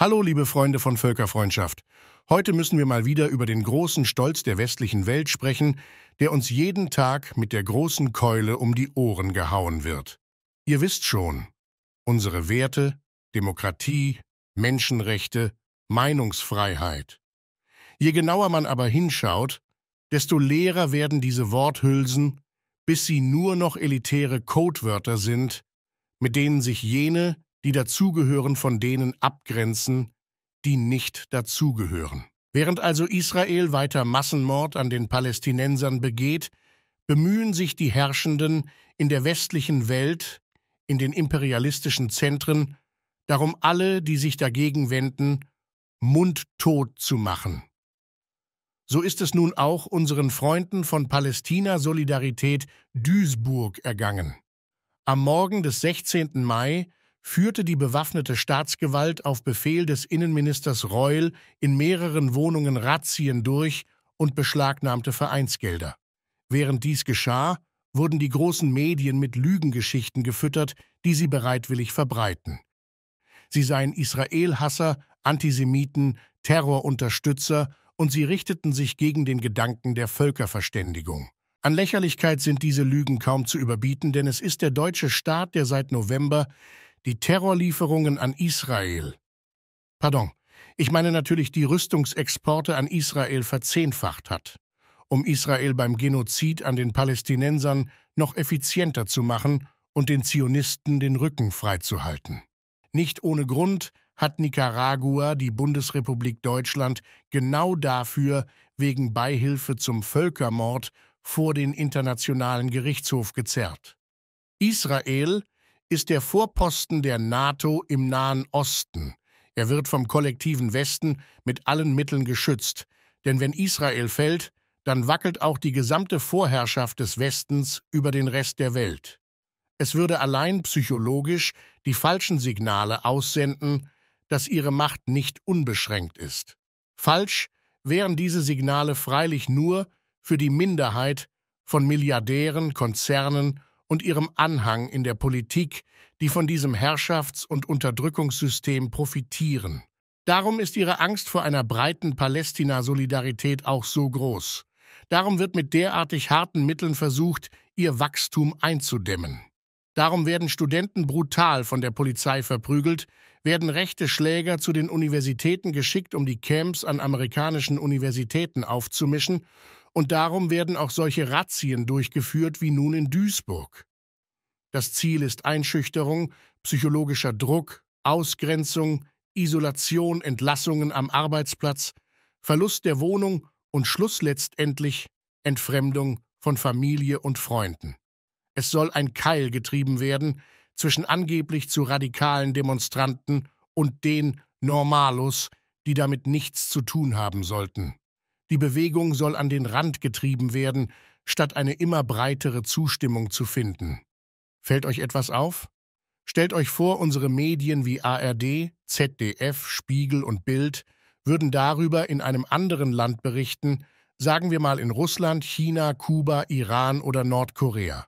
Hallo, liebe Freunde von Völkerfreundschaft. Heute müssen wir mal wieder über den großen Stolz der westlichen Welt sprechen, der uns jeden Tag mit der großen Keule um die Ohren gehauen wird. Ihr wisst schon, unsere Werte, Demokratie, Menschenrechte, Meinungsfreiheit. Je genauer man aber hinschaut, desto leerer werden diese Worthülsen, bis sie nur noch elitäre Codewörter sind, mit denen sich jene, die dazugehören, von denen abgrenzen, die nicht dazugehören. Während also Israel weiter Massenmord an den Palästinensern begeht, bemühen sich die Herrschenden in der westlichen Welt, in den imperialistischen Zentren, darum alle, die sich dagegen wenden, mundtot zu machen. So ist es nun auch unseren Freunden von Palästina Solidarität Duisburg ergangen. Am Morgen des 16. Mai führte die bewaffnete Staatsgewalt auf Befehl des Innenministers Reul in mehreren Wohnungen Razzien durch und beschlagnahmte Vereinsgelder. Während dies geschah, wurden die großen Medien mit Lügengeschichten gefüttert, die sie bereitwillig verbreiten. Sie seien Israelhasser, Antisemiten, Terrorunterstützer und sie richteten sich gegen den Gedanken der Völkerverständigung. An Lächerlichkeit sind diese Lügen kaum zu überbieten, denn es ist der deutsche Staat, der seit November die Terrorlieferungen an Israel, pardon, ich meine natürlich die Rüstungsexporte an Israel verzehnfacht hat, um Israel beim Genozid an den Palästinensern noch effizienter zu machen und den Zionisten den Rücken freizuhalten. Nicht ohne Grund hat Nicaragua die Bundesrepublik Deutschland genau dafür wegen Beihilfe zum Völkermord vor den Internationalen Gerichtshof gezerrt. Israel ist der Vorposten der NATO im Nahen Osten. Er wird vom kollektiven Westen mit allen Mitteln geschützt. Denn wenn Israel fällt, dann wackelt auch die gesamte Vorherrschaft des Westens über den Rest der Welt. Es würde allein psychologisch die falschen Signale aussenden, dass ihre Macht nicht unbeschränkt ist. Falsch wären diese Signale freilich nur für die Minderheit von Milliardären, Konzernen und ihrem Anhang in der Politik, die von diesem Herrschafts- und Unterdrückungssystem profitieren. Darum ist ihre Angst vor einer breiten Palästina-Solidarität auch so groß. Darum wird mit derartig harten Mitteln versucht, ihr Wachstum einzudämmen. Darum werden Studenten brutal von der Polizei verprügelt, werden rechte Schläger zu den Universitäten geschickt, um die Camps an amerikanischen Universitäten aufzumischen und darum werden auch solche Razzien durchgeführt wie nun in Duisburg. Das Ziel ist Einschüchterung, psychologischer Druck, Ausgrenzung, Isolation, Entlassungen am Arbeitsplatz, Verlust der Wohnung und Schluss letztendlich Entfremdung von Familie und Freunden. Es soll ein Keil getrieben werden zwischen angeblich zu radikalen Demonstranten und den Normalos, die damit nichts zu tun haben sollten. Die Bewegung soll an den Rand getrieben werden, statt eine immer breitere Zustimmung zu finden. Fällt euch etwas auf? Stellt euch vor, unsere Medien wie ARD, ZDF, Spiegel und Bild würden darüber in einem anderen Land berichten, sagen wir mal in Russland, China, Kuba, Iran oder Nordkorea.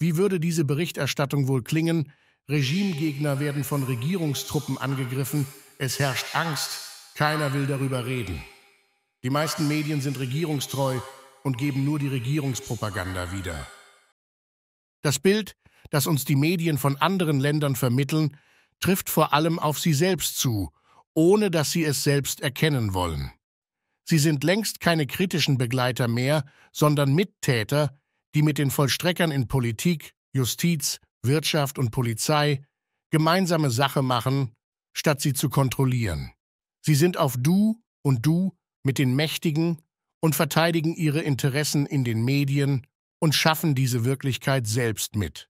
Wie würde diese Berichterstattung wohl klingen? Regimegegner werden von Regierungstruppen angegriffen, es herrscht Angst, keiner will darüber reden. Die meisten Medien sind regierungstreu und geben nur die Regierungspropaganda wieder. Das Bild, das uns die Medien von anderen Ländern vermitteln, trifft vor allem auf sie selbst zu, ohne dass sie es selbst erkennen wollen. Sie sind längst keine kritischen Begleiter mehr, sondern Mittäter, die mit den Vollstreckern in Politik, Justiz, Wirtschaft und Polizei gemeinsame Sache machen, statt sie zu kontrollieren. Sie sind auf Du und Du mit den Mächtigen und verteidigen ihre Interessen in den Medien und schaffen diese Wirklichkeit selbst mit.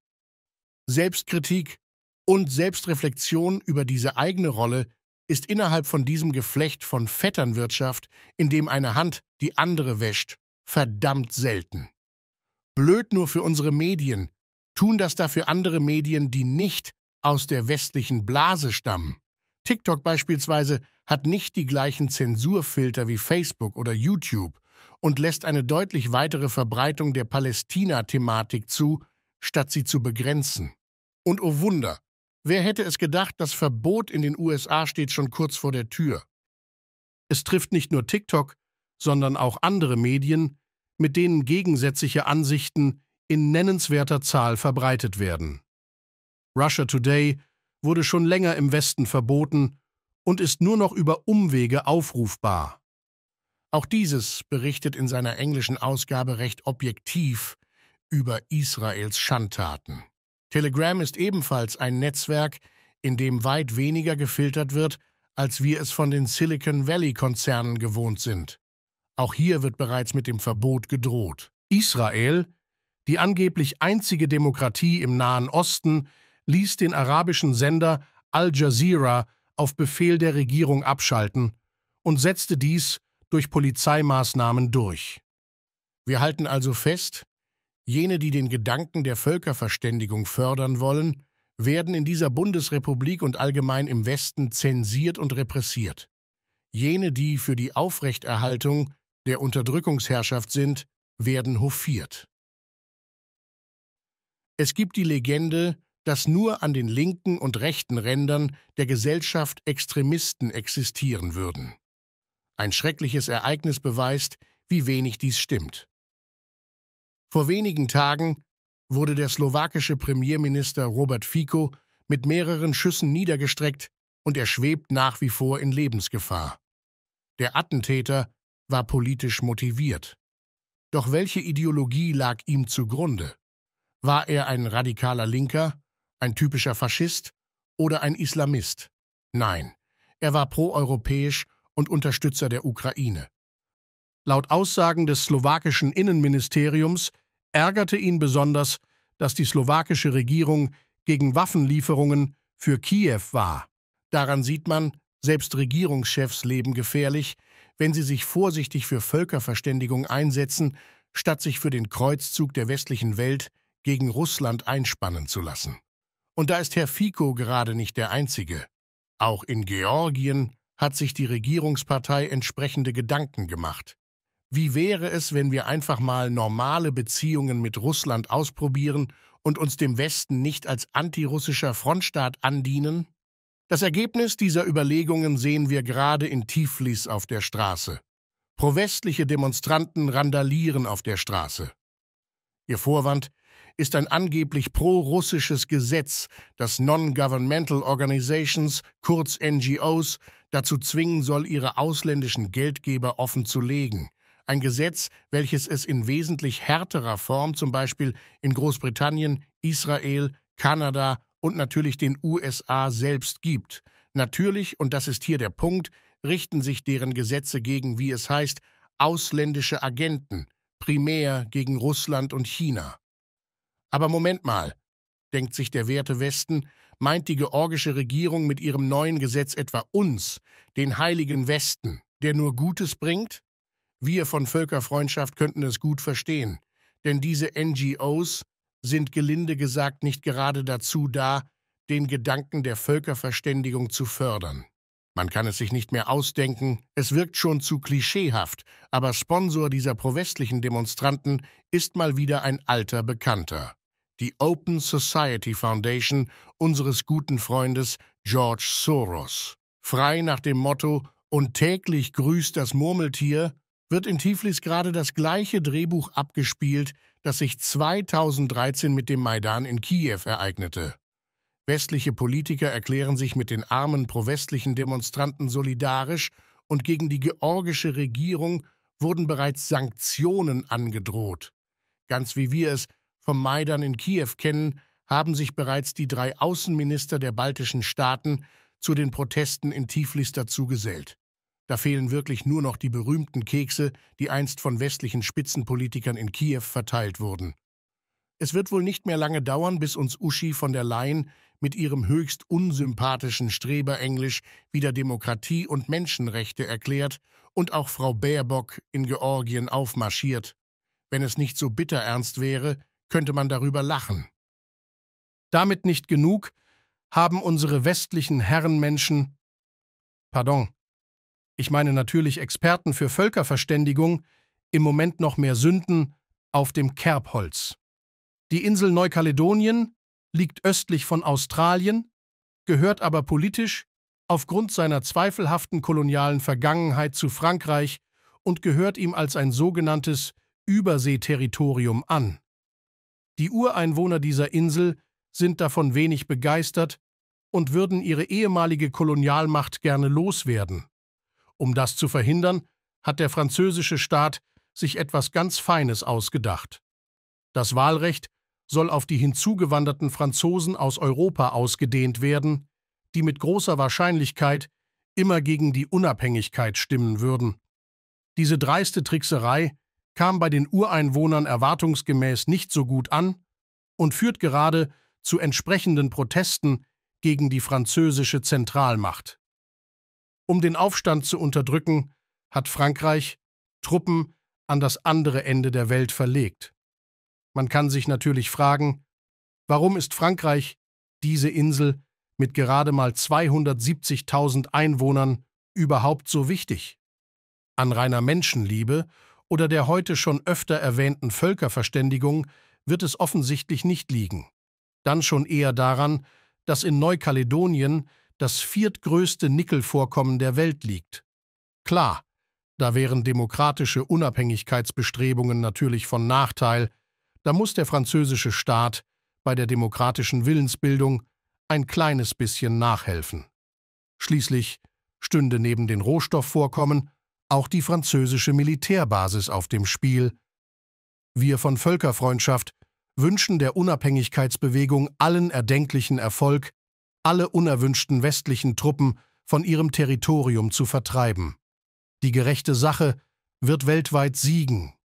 Selbstkritik und Selbstreflexion über diese eigene Rolle ist innerhalb von diesem Geflecht von Vetternwirtschaft, in dem eine Hand die andere wäscht, verdammt selten. Blöd nur für unsere Medien, tun das dafür andere Medien, die nicht aus der westlichen Blase stammen. TikTok beispielsweise hat nicht die gleichen Zensurfilter wie Facebook oder YouTube und lässt eine deutlich weitere Verbreitung der Palästina-Thematik zu, statt sie zu begrenzen. Und oh Wunder, wer hätte es gedacht, das Verbot in den USA steht schon kurz vor der Tür. Es trifft nicht nur TikTok, sondern auch andere Medien, mit denen gegensätzliche Ansichten in nennenswerter Zahl verbreitet werden. Russia Today wurde schon länger im Westen verboten und ist nur noch über Umwege aufrufbar. Auch dieses berichtet in seiner englischen Ausgabe recht objektiv über Israels Schandtaten. Telegram ist ebenfalls ein Netzwerk, in dem weit weniger gefiltert wird, als wir es von den Silicon Valley-Konzernen gewohnt sind. Auch hier wird bereits mit dem Verbot gedroht. Israel, die angeblich einzige Demokratie im Nahen Osten, ließ den arabischen Sender Al Jazeera auf Befehl der Regierung abschalten und setzte dies durch Polizeimaßnahmen durch. Wir halten also fest, jene, die den Gedanken der Völkerverständigung fördern wollen, werden in dieser Bundesrepublik und allgemein im Westen zensiert und repressiert. Jene, die für die Aufrechterhaltung der Unterdrückungsherrschaft sind, werden hofiert. Es gibt die Legende, dass nur an den linken und rechten Rändern der Gesellschaft Extremisten existieren würden. Ein schreckliches Ereignis beweist, wie wenig dies stimmt. Vor wenigen Tagen wurde der slowakische Premierminister Robert Fico mit mehreren Schüssen niedergestreckt und er schwebt nach wie vor in Lebensgefahr. Der Attentäter war politisch motiviert. Doch welche Ideologie lag ihm zugrunde? War er ein radikaler Linker? ein typischer Faschist oder ein Islamist. Nein, er war proeuropäisch und Unterstützer der Ukraine. Laut Aussagen des slowakischen Innenministeriums ärgerte ihn besonders, dass die slowakische Regierung gegen Waffenlieferungen für Kiew war. Daran sieht man, selbst Regierungschefs leben gefährlich, wenn sie sich vorsichtig für Völkerverständigung einsetzen, statt sich für den Kreuzzug der westlichen Welt gegen Russland einspannen zu lassen. Und da ist Herr Fico gerade nicht der Einzige. Auch in Georgien hat sich die Regierungspartei entsprechende Gedanken gemacht. Wie wäre es, wenn wir einfach mal normale Beziehungen mit Russland ausprobieren und uns dem Westen nicht als antirussischer Frontstaat andienen? Das Ergebnis dieser Überlegungen sehen wir gerade in Tiflis auf der Straße. Prowestliche Demonstranten randalieren auf der Straße. Ihr Vorwand, ist ein angeblich pro-russisches Gesetz, das Non-Governmental Organizations, kurz NGOs, dazu zwingen soll, ihre ausländischen Geldgeber offen zu legen. Ein Gesetz, welches es in wesentlich härterer Form zum Beispiel in Großbritannien, Israel, Kanada und natürlich den USA selbst gibt. Natürlich, und das ist hier der Punkt, richten sich deren Gesetze gegen, wie es heißt, ausländische Agenten, primär gegen Russland und China. Aber Moment mal, denkt sich der werte Westen, meint die georgische Regierung mit ihrem neuen Gesetz etwa uns, den heiligen Westen, der nur Gutes bringt? Wir von Völkerfreundschaft könnten es gut verstehen, denn diese NGOs sind gelinde gesagt nicht gerade dazu da, den Gedanken der Völkerverständigung zu fördern. Man kann es sich nicht mehr ausdenken, es wirkt schon zu klischeehaft, aber Sponsor dieser prowestlichen Demonstranten ist mal wieder ein alter Bekannter. Die Open Society Foundation unseres guten Freundes George Soros. Frei nach dem Motto Und täglich grüßt das Murmeltier wird in Tiflis gerade das gleiche Drehbuch abgespielt, das sich 2013 mit dem Maidan in Kiew ereignete. Westliche Politiker erklären sich mit den armen prowestlichen Demonstranten solidarisch und gegen die georgische Regierung wurden bereits Sanktionen angedroht. Ganz wie wir es vom Maidan in Kiew kennen, haben sich bereits die drei Außenminister der baltischen Staaten zu den Protesten in Tiflis dazugesellt. Da fehlen wirklich nur noch die berühmten Kekse, die einst von westlichen Spitzenpolitikern in Kiew verteilt wurden. Es wird wohl nicht mehr lange dauern, bis uns Uschi von der Leyen mit ihrem höchst unsympathischen Streberenglisch wieder Demokratie und Menschenrechte erklärt und auch Frau Baerbock in Georgien aufmarschiert. Wenn es nicht so bitter ernst wäre, könnte man darüber lachen. Damit nicht genug, haben unsere westlichen Herrenmenschen, pardon, ich meine natürlich Experten für Völkerverständigung, im Moment noch mehr Sünden auf dem Kerbholz. Die Insel Neukaledonien liegt östlich von Australien, gehört aber politisch aufgrund seiner zweifelhaften kolonialen Vergangenheit zu Frankreich und gehört ihm als ein sogenanntes Überseeterritorium an. Die Ureinwohner dieser Insel sind davon wenig begeistert und würden ihre ehemalige Kolonialmacht gerne loswerden. Um das zu verhindern, hat der französische Staat sich etwas ganz Feines ausgedacht. Das Wahlrecht soll auf die hinzugewanderten Franzosen aus Europa ausgedehnt werden, die mit großer Wahrscheinlichkeit immer gegen die Unabhängigkeit stimmen würden. Diese dreiste Trickserei kam bei den Ureinwohnern erwartungsgemäß nicht so gut an und führt gerade zu entsprechenden Protesten gegen die französische Zentralmacht. Um den Aufstand zu unterdrücken, hat Frankreich Truppen an das andere Ende der Welt verlegt. Man kann sich natürlich fragen, warum ist Frankreich, diese Insel mit gerade mal 270.000 Einwohnern, überhaupt so wichtig? An reiner Menschenliebe oder der heute schon öfter erwähnten Völkerverständigung wird es offensichtlich nicht liegen. Dann schon eher daran, dass in Neukaledonien das viertgrößte Nickelvorkommen der Welt liegt. Klar, da wären demokratische Unabhängigkeitsbestrebungen natürlich von Nachteil, da muss der französische Staat bei der demokratischen Willensbildung ein kleines bisschen nachhelfen. Schließlich stünde neben den Rohstoffvorkommen auch die französische Militärbasis auf dem Spiel. Wir von Völkerfreundschaft wünschen der Unabhängigkeitsbewegung allen erdenklichen Erfolg, alle unerwünschten westlichen Truppen von ihrem Territorium zu vertreiben. Die gerechte Sache wird weltweit siegen.